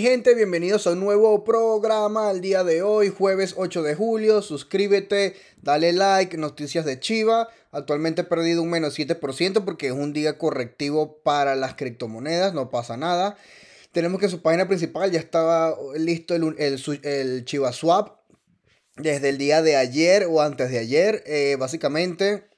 gente, bienvenidos a un nuevo programa al día de hoy, jueves 8 de julio. Suscríbete, dale like, noticias de Chiva. Actualmente he perdido un menos 7% porque es un día correctivo para las criptomonedas, no pasa nada. Tenemos que su página principal ya estaba listo el, el, Chiva Swap desde el día de ayer o antes de ayer. Eh, básicamente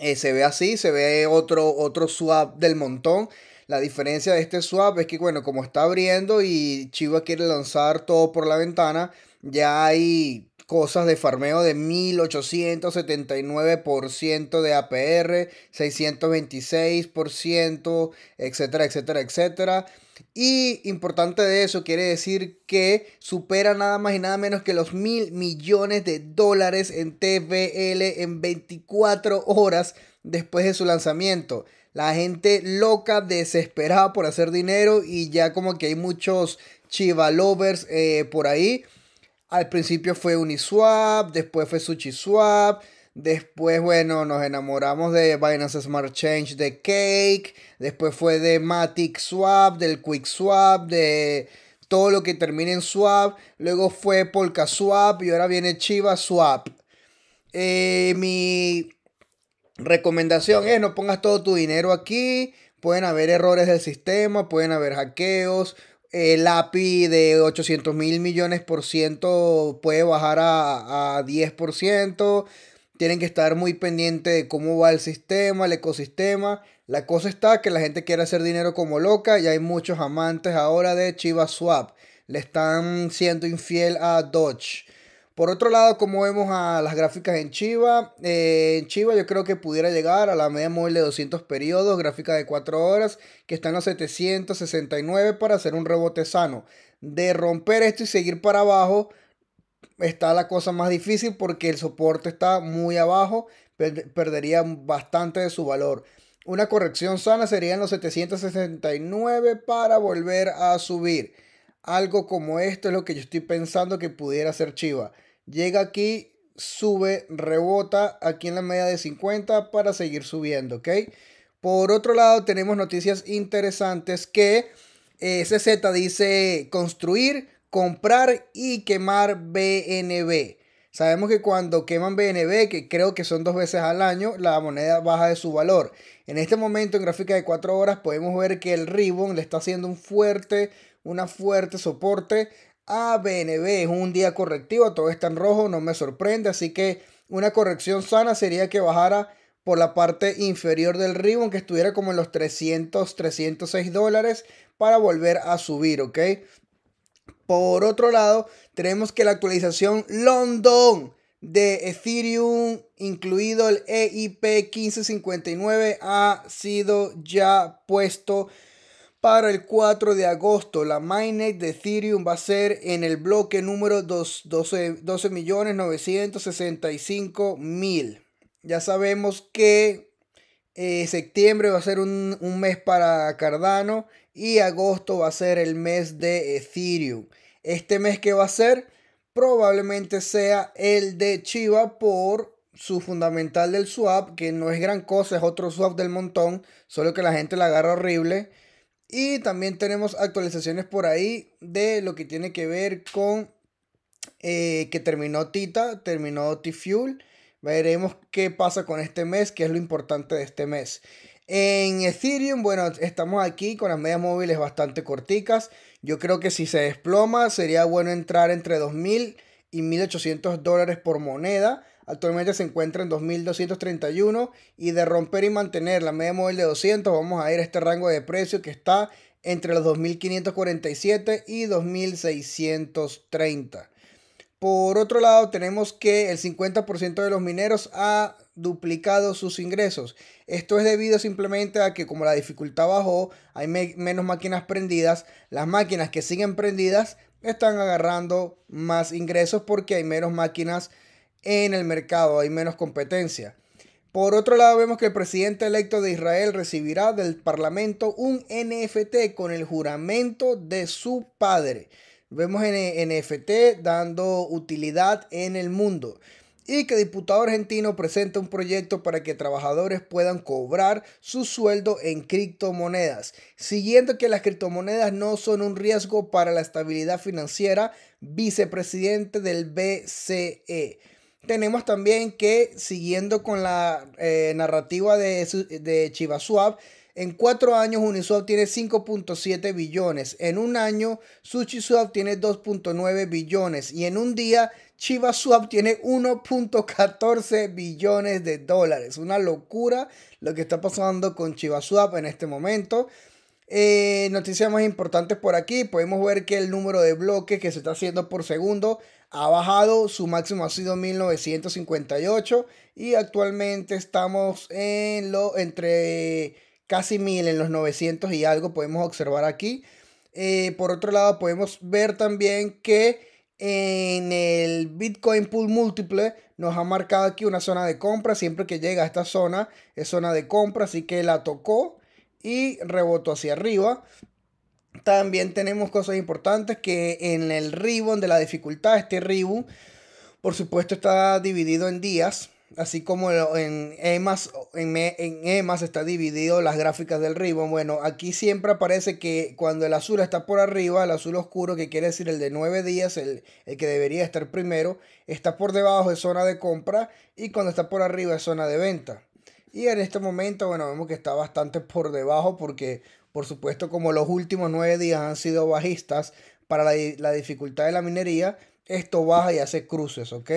eh, se ve así, se ve otro, otro swap del montón la diferencia de este swap es que, bueno, como está abriendo y Chiva quiere lanzar todo por la ventana, ya hay cosas de farmeo de 1879% de APR, 626%, etcétera, etcétera, etcétera. Y importante de eso, quiere decir que supera nada más y nada menos que los mil millones de dólares en TBL en 24 horas después de su lanzamiento la gente loca, desesperada por hacer dinero y ya como que hay muchos chiva lovers eh, por ahí. Al principio fue Uniswap, después fue swap después, bueno, nos enamoramos de Binance Smart Change, de Cake, después fue de Matic Swap, del Quick Swap, de todo lo que termina en Swap, luego fue Polka Swap y ahora viene Chiva Swap. Eh, mi recomendación es no pongas todo tu dinero aquí. Pueden haber errores del sistema, pueden haber hackeos. Eh, el API de 800 mil millones por ciento puede bajar a, a 10%. Tienen que estar muy pendientes de cómo va el sistema, el ecosistema. La cosa está que la gente quiere hacer dinero como loca y hay muchos amantes ahora de Chiva Swap. Le están siendo infiel a Dodge por otro lado, como vemos a las gráficas en Chiva, eh, en Chiva yo creo que pudiera llegar a la media móvil de 200 periodos, gráfica de 4 horas, que está en los 769 para hacer un rebote sano. De romper esto y seguir para abajo está la cosa más difícil porque el soporte está muy abajo, perdería bastante de su valor. Una corrección sana sería en los 769 para volver a subir. Algo como esto es lo que yo estoy pensando que pudiera ser Chiva. Llega aquí, sube, rebota aquí en la media de 50 para seguir subiendo, Por otro lado, tenemos noticias interesantes que eh, CZ dice construir, comprar y quemar BNB. Sabemos que cuando queman BNB, que creo que son dos veces al año, la moneda baja de su valor. En este momento, en gráfica de 4 horas, podemos ver que el Ribbon le está haciendo un fuerte, una fuerte soporte ABNB es un día correctivo, todo está en rojo, no me sorprende, así que una corrección sana sería que bajara por la parte inferior del ribbon, que estuviera como en los 300, 306 dólares para volver a subir, ¿ok? Por otro lado, tenemos que la actualización London de Ethereum, incluido el EIP 1559, ha sido ya puesto para el 4 de agosto. La mainnet de Ethereum va a ser en el bloque número 12.965.000. 12, Ya sabemos que eh, septiembre va a ser un, un mes para Cardano y agosto va a ser el mes de Ethereum. Este mes que va a ser probablemente sea el de Chiva por su fundamental del swap, que no es gran cosa, es otro swap del montón, solo que la gente la agarra horrible. Y también tenemos actualizaciones por ahí de lo que tiene que ver con eh, que terminó Tita, terminó T-Fuel. Veremos qué pasa con este mes, que es lo importante de este mes. En Ethereum, bueno, estamos aquí con las medias móviles bastante corticas. Yo creo que si se desploma sería bueno entrar entre 2.000 y 1.800 dólares por moneda. Actualmente se encuentra en 2231 y de romper y mantener la media móvil de 200 vamos a ir a este rango de precio que está entre los 2547 y 2630. Por otro lado, tenemos que el 50% de los mineros ha duplicado sus ingresos. Esto es debido simplemente a que como la dificultad bajó, hay menos máquinas prendidas. Las máquinas que siguen prendidas están agarrando más ingresos porque hay menos máquinas en el mercado, hay menos competencia. Por otro lado, vemos que el presidente electo de Israel recibirá del Parlamento un NFT con el juramento de su padre. Vemos en NFT dando utilidad en el mundo. Y que diputado argentino presenta un proyecto para que trabajadores puedan cobrar su sueldo en criptomonedas, siguiendo que las criptomonedas no son un riesgo para la estabilidad financiera, vicepresidente del BCE. Tenemos también que, siguiendo con la eh, narrativa de, de en cuatro años Uniswap tiene 5.7 billones. En un año SushiSwap tiene 2.9 billones. Y en un día ChivaSwap tiene 1.14 billones de dólares. Una locura lo que está pasando con ChivaSwap en este momento. Eh, noticias más importantes por aquí. Podemos ver que el número de bloques que se está haciendo por segundo ha bajado, su máximo ha sido 1958 y actualmente estamos en lo entre casi 1000, en los 900 y algo podemos observar aquí. Eh, por otro lado, podemos ver también que en el Bitcoin Pool múltiple nos ha marcado aquí una zona de compra. Siempre que llega a esta zona es zona de compra, así que la tocó y rebotó hacia arriba también tenemos cosas importantes que en el ribbon de la dificultad, este ribbon, por supuesto, está dividido en días, así como en EMAS, en, e, está dividido las gráficas del ribbon. Bueno, aquí siempre aparece que cuando el azul está por arriba, el azul oscuro, que quiere decir el de 9 días, el, el que debería estar primero, está por debajo de zona de compra y cuando está por arriba es zona de venta. Y en este momento, bueno, vemos que está bastante por debajo porque por supuesto, como los últimos nueve días han sido bajistas para la, dificultad de la minería, esto baja y hace cruces, ¿ok?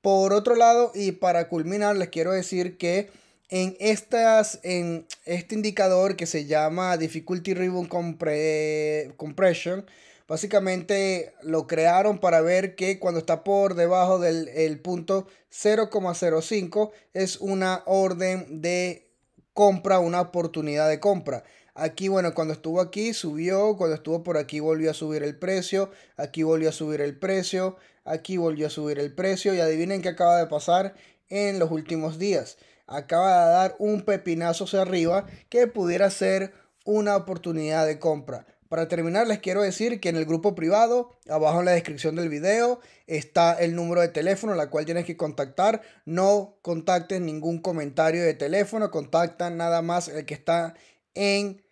Por otro lado, y para culminar, les quiero decir que en, estas, en este indicador que se llama Difficulty Ribbon Compression, básicamente lo crearon para ver que cuando está por debajo del punto 0,05 es una orden de compra, una oportunidad de compra. Aquí, bueno, cuando estuvo aquí subió, cuando estuvo por aquí volvió a subir el precio, aquí volvió a subir el precio, aquí volvió a subir el precio y adivinen qué acaba de pasar en los últimos días. Acaba de dar un pepinazo hacia arriba que pudiera ser una oportunidad de compra. Para terminar, les quiero decir que en el grupo privado, abajo en la descripción del video, está el número de teléfono, la cual tienes que contactar. No contacten ningún comentario de teléfono, contactan nada más el que está en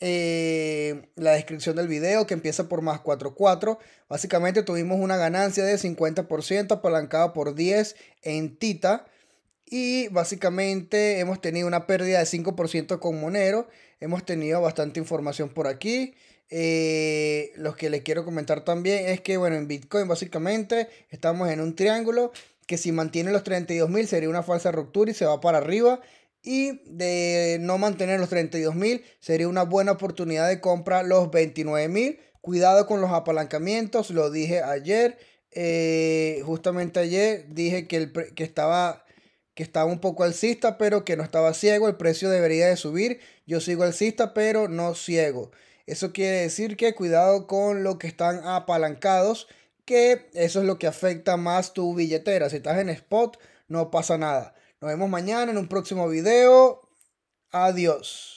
eh, la descripción del video que empieza por más 4.4. Básicamente tuvimos una ganancia de 50% apalancada por 10 en Tita. Y básicamente hemos tenido una pérdida de 5% con Monero. Hemos tenido bastante información por aquí. Eh, lo que les quiero comentar también es que, bueno, en Bitcoin básicamente estamos en un triángulo que si mantiene los 32.000 sería una falsa ruptura y se va para arriba y de no mantener los 32 mil sería una buena oportunidad de compra los 29 mil. Cuidado con los apalancamientos, lo dije ayer. Eh, justamente ayer dije que, el que, estaba, que estaba un poco alcista, pero que no estaba ciego. El precio debería de subir. Yo sigo alcista, pero no ciego. Eso quiere decir que cuidado con lo que están apalancados, que eso es lo que afecta más tu billetera. Si estás en spot, no pasa nada. Nos vemos mañana en un próximo video. Adiós.